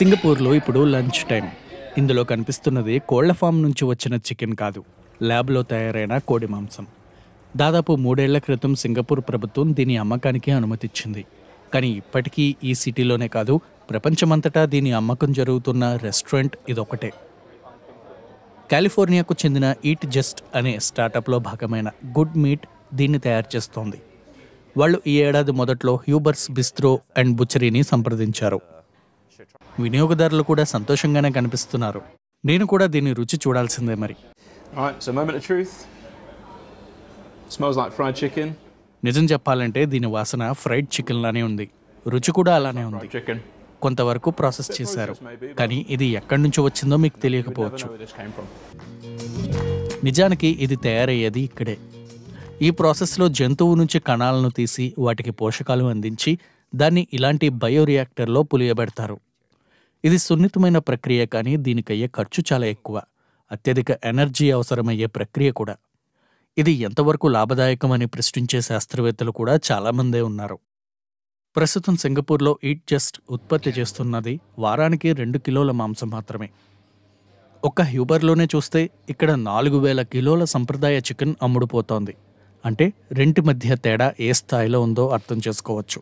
సింగపూర్లో ఇప్పుడు lunch time ఇందులో కనిపిస్తున్నది కోళ్ల ఫామ్ నుంచి వచ్చిన చికెన్ కాదు ల్యాబ్లో తయారైన కోడి మాంసం దాదాపు మూడేళ్ల క్రితం సింగపూర్ ప్రభుత్వం దీని అమ్మకానికి అనుమతిచ్చింది కానీ ఇప్పటికీ ఈ సిటీలోనే కాదు ప్రపంచమంతటా దీని అమ్మకం జరుగుతున్న రెస్టారెంట్ ఇదొకటే కాలిఫోర్నియాకు చెందిన ఈట్ జస్ట్ అనే స్టార్టప్లో భాగమైన గుడ్ మీట్ దీన్ని తయారు చేస్తోంది వాళ్ళు ఈ ఏడాది మొదట్లో హ్యూబర్స్ బిస్త్రో అండ్ బుచరీని సంప్రదించారు వినియోగదారులు కూడా సంతోషంగానే కనిపిస్తున్నారు నేను కూడా దీన్ని రుచి చూడాల్సిందే మరి నిజం చెప్పాలంటే దీని వాసన ఫ్రైడ్ చికెన్ లానే ఉంది రుచి కూడా అలానే ఉంది కొంతవరకు ప్రాసెస్ చేశారు కానీ ఇది ఎక్కడి నుంచి వచ్చిందో మీకు తెలియకపోవచ్చు నిజానికి ఇది తయారయ్యేది ఇక్కడే ఈ ప్రాసెస్లో జంతువు నుంచి కణాలను తీసి వాటికి పోషకాలు అందించి దాన్ని ఇలాంటి బయోరియాక్టర్లో పులియబెడతారు ఇది సున్నితమైన ప్రక్రియ కానీ దీనికయ్యే ఖర్చు చాలా ఎక్కువ అత్యధిక ఎనర్జీ అవసరమయ్యే ప్రక్రియ కూడా ఇది ఎంతవరకు లాభదాయకం అని ప్రశ్నించే శాస్త్రవేత్తలు కూడా చాలామందే ఉన్నారు ప్రస్తుతం సింగపూర్లో ఈట్ జస్ట్ ఉత్పత్తి చేస్తున్నది వారానికి రెండు కిలోల మాంసం మాత్రమే ఒక్క హ్యూబర్లోనే చూస్తే ఇక్కడ నాలుగు వేల కిలోల సంప్రదాయ చికెన్ అమ్ముడుపోతోంది అంటే రెంటి మధ్య తేడా ఏ స్థాయిలో ఉందో అర్థం చేసుకోవచ్చు